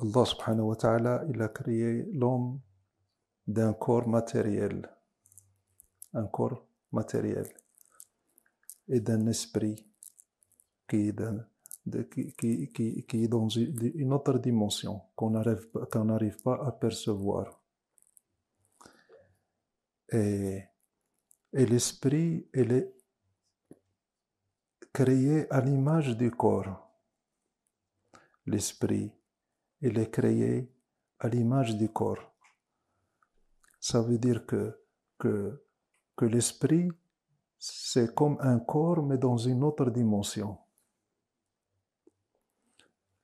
Allah subhanahu wa ta'ala, il a créé l'homme d'un corps matériel, un corps matériel, et d'un esprit qui est dans, qui, dans une autre dimension qu'on n'arrive pas à percevoir. Et, l'esprit, est créé à l'image du corps. L'esprit, il est créé à l'image du corps. Ça veut dire que, que, l'esprit, c'est comme un corps, mais dans une autre dimension.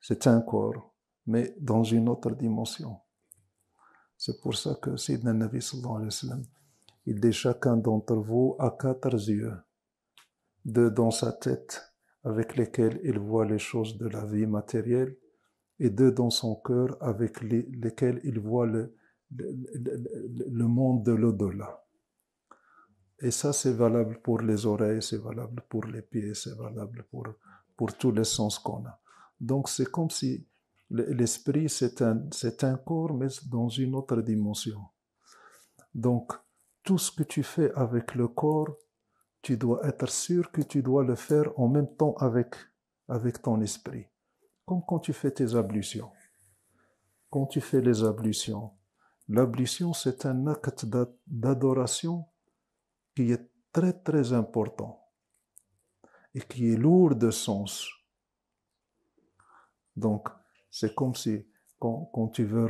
C'est un corps, mais dans une autre dimension. C'est pour ça que Sidna Nabi sallallahu il dit chacun d'entre vous a quatre yeux, deux dans sa tête, avec lesquels il voit les choses de la vie matérielle, et deux dans son cœur avec lesquels il voit le, monde de l'au-delà. Et ça, c'est valable pour les oreilles, c'est valable pour les pieds, c'est valable pour, pour tous les sens qu'on a. Donc, c'est comme si l'esprit, c'est un, c'est un corps, mais dans une autre dimension. Donc, tout ce que tu fais avec le corps, tu dois être sûr que tu dois le faire en même temps avec, avec ton esprit. Comme quand tu fais tes ablutions. Quand tu fais les ablutions, l'ablution, c'est un acte d'adoration qui est très, très important et qui est lourd de sens. Donc, c'est comme si quand, tu veux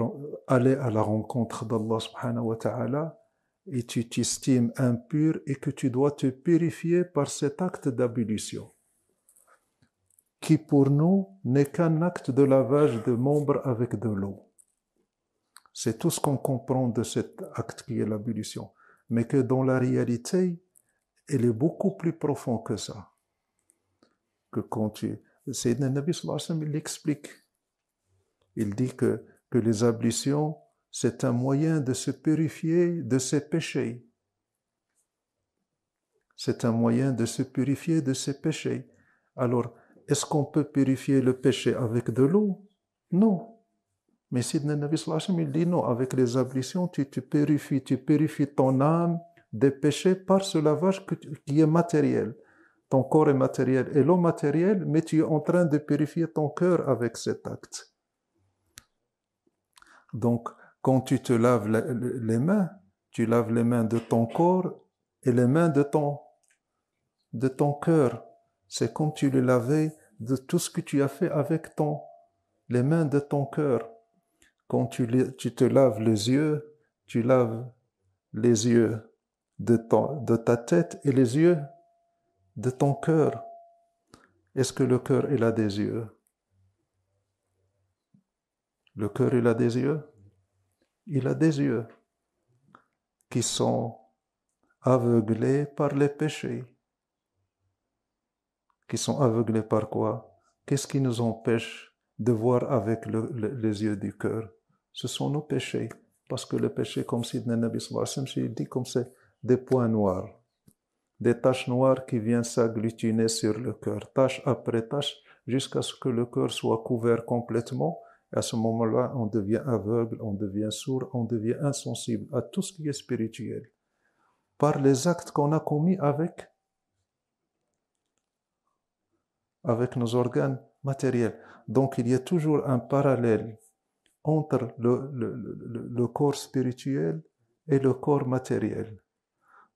aller à la rencontre d'Allah subhanahu wa ta'ala et tu t'estimes impur et que tu dois te purifier par cet acte d'ablution qui pour nous n'est qu'un acte de lavage de membres avec de l'eau. C'est tout ce qu'on comprend de cet acte qui est l'abolition, mais que dans la réalité, elle est beaucoup plus profonde que ça. Que quand tu... Nabi sallallahu l'explique. Il dit que, que les ablutions, c'est un moyen de se purifier de ses péchés. C'est un moyen de se purifier de ses péchés. Alors, est-ce qu'on peut purifier le péché avec de l'eau Non. Mais Sidney Nabi lachem il dit non, avec les ablutions, tu, te purifies, tu purifies ton âme des péchés par ce lavage qui est matériel. Ton corps est matériel et l'eau matérielle, mais tu es en train de purifier ton cœur avec cet acte. Donc, quand tu te laves les mains, tu laves les mains de ton corps et les mains de ton, de ton cœur. C'est comme tu le lavais de tout ce que tu as fait avec ton, les mains de ton cœur. Quand tu, tu te laves les yeux, tu laves les yeux de, de ta tête et les yeux de ton cœur. Est-ce que le cœur, il a des yeux Le cœur, il a des yeux Il a des yeux qui sont aveuglés par les péchés qui sont aveuglés par quoi Qu'est-ce qui nous empêche de voir avec les yeux du cœur Ce sont nos péchés. Parce que le péché, comme Sidna Nabi il dit, comme c'est des points noirs, des taches noires qui viennent s'agglutiner sur le cœur, tâche après tâche, jusqu'à ce que le cœur soit couvert complètement. Et à ce moment-là, on devient aveugle, on devient sourd, on devient insensible à tout ce qui est spirituel. Par les actes qu'on a commis avec avec nos organes matériels. Donc il y a toujours un parallèle entre le, corps spirituel et le corps matériel.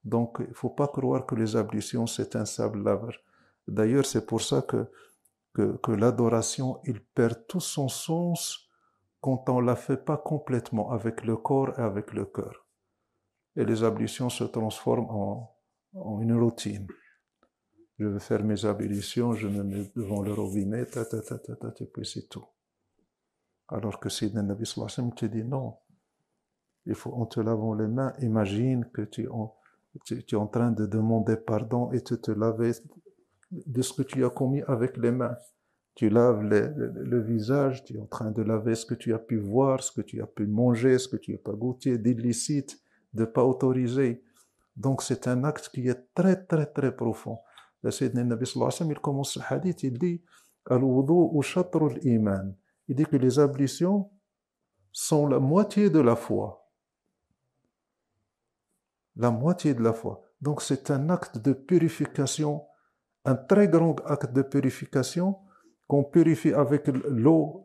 Donc il ne faut pas croire que les ablutions, c'est un sable laveur. D'ailleurs, c'est pour ça que, que, l'adoration, il perd tout son sens quand on ne la fait pas complètement avec le corps et avec le cœur. Et les ablutions se transforment en une routine je veux faire mes ablutions, je me mets devant le robinet, ta, ta, ta, ta, ta, et puis c'est tout. Alors que le Nabi sallallahu te dit non. Il faut, en te lavant les mains, imagine que tu, es en train de demander pardon et tu te laver de ce que tu as commis avec les mains. Tu laves le, le, visage, tu es en train de laver ce que tu as pu voir, ce que tu as pu manger, ce que tu n'as pas goûté, d'illicite, de pas autorisé. Donc c'est un acte qui est très très très profond il commence le hadith, il dit Il dit que les ablutions sont la moitié de la foi. La moitié de la foi. Donc c'est un acte de purification, un très grand acte de purification qu'on purifie avec l'eau.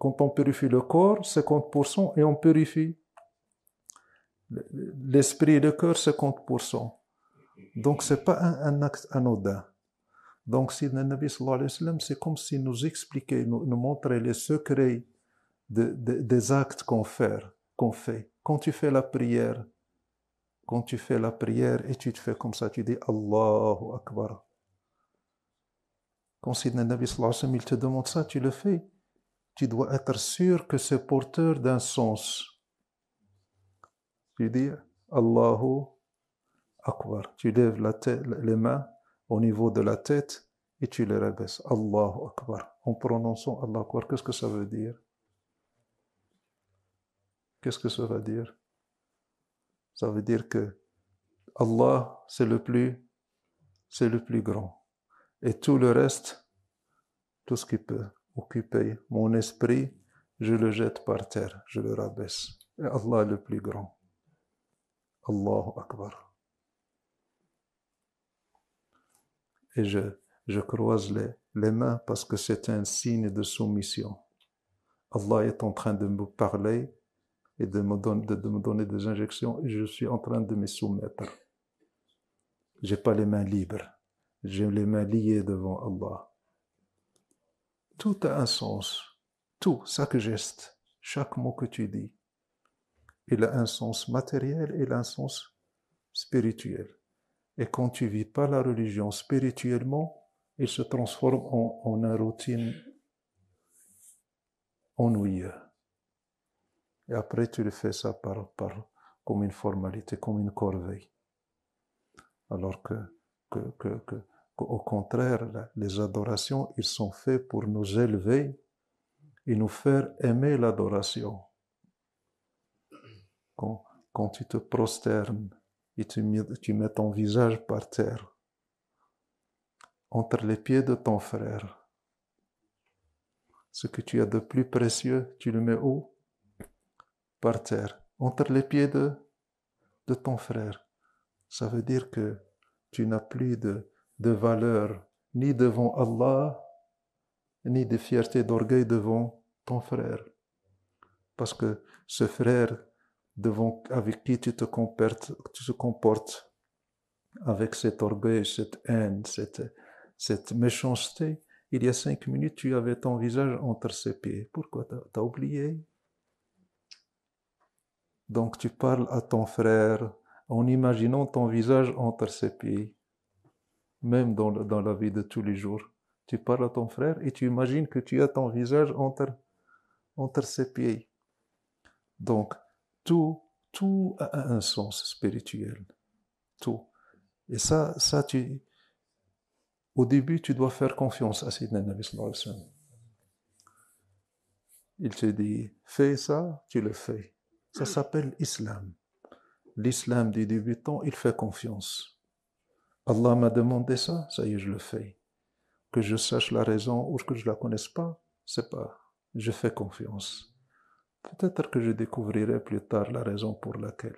Quand on purifie le corps, 50%, et on purifie l'esprit et le cœur, 50%. Donc ce n'est pas un, acte anodin. Donc si le Nabi sallallahu alayhi sallam, c'est comme s'il nous expliquait, nous, nous montrait les secrets des actes qu'on fait, Quand tu fais la prière, quand tu fais la prière et tu te fais comme ça, tu dis Allahu Akbar. Quand Sidna Nabi sallallahu alayhi sallam, il te demande ça, tu le fais. Tu dois être sûr que c'est porteur d'un sens. Tu dis Allahu Akbar. Tu lèves la tête, les mains au niveau de la tête et tu les rabaisses. Allahu Akbar. En prononçant Allah Akbar, qu'est-ce que ça veut dire Qu'est-ce que ça veut dire Ça veut dire que Allah, c'est le plus, c'est le plus grand. Et tout le reste, tout ce qui peut occuper mon esprit, je le jette par terre, je le rabaisse. Et Allah est le plus grand. Allah Akbar. et je, je croise les, les mains parce que c'est un signe de soumission. Allah est en train de me parler et de me, donner, de, me donner des injections et je suis en train de me soumettre. J'ai pas les mains libres. J'ai les mains liées devant Allah. Tout a un sens. Tout, chaque geste, chaque mot que tu dis, il a un sens matériel, et un sens spirituel. Et quand tu vis pas la religion spirituellement, il se transforme en, en une routine ennuyeuse. Et après, tu le fais ça par, par, comme une formalité, comme une corvée. Alors que, que, que, au contraire, les adorations, ils sont faits pour nous élever et nous faire aimer l'adoration. Quand, quand tu te prosternes et tu, mets ton visage par terre, entre les pieds de ton frère. Ce que tu as de plus précieux, tu le mets où Par terre, entre les pieds de, de ton frère. Ça veut dire que tu n'as plus de, de valeur ni devant Allah, ni de fierté d'orgueil devant ton frère. Parce que ce frère devant, avec qui tu te comportes, tu te comportes avec cet orgueil, cette haine, cette, cette méchanceté. Il y a cinq minutes, tu avais ton visage entre ses pieds. Pourquoi t'as oublié Donc tu parles à ton frère en imaginant ton visage entre ses pieds, même dans, dans la vie de tous les jours. Tu parles à ton frère et tu imagines que tu as ton visage entre, entre ses pieds. Donc, tout, a un sens spirituel. Tout. Et ça, ça tu, au début, tu dois faire confiance à Sidney Nabi Il te dit, fais ça, tu le fais. Ça s'appelle islam. L'islam des débutants, il fait confiance. Allah m'a demandé ça, ça y est, je le fais. Que je sache la raison ou que je ne la connaisse pas, c'est pas. Je fais confiance. Peut-être que je découvrirai plus tard la raison pour laquelle.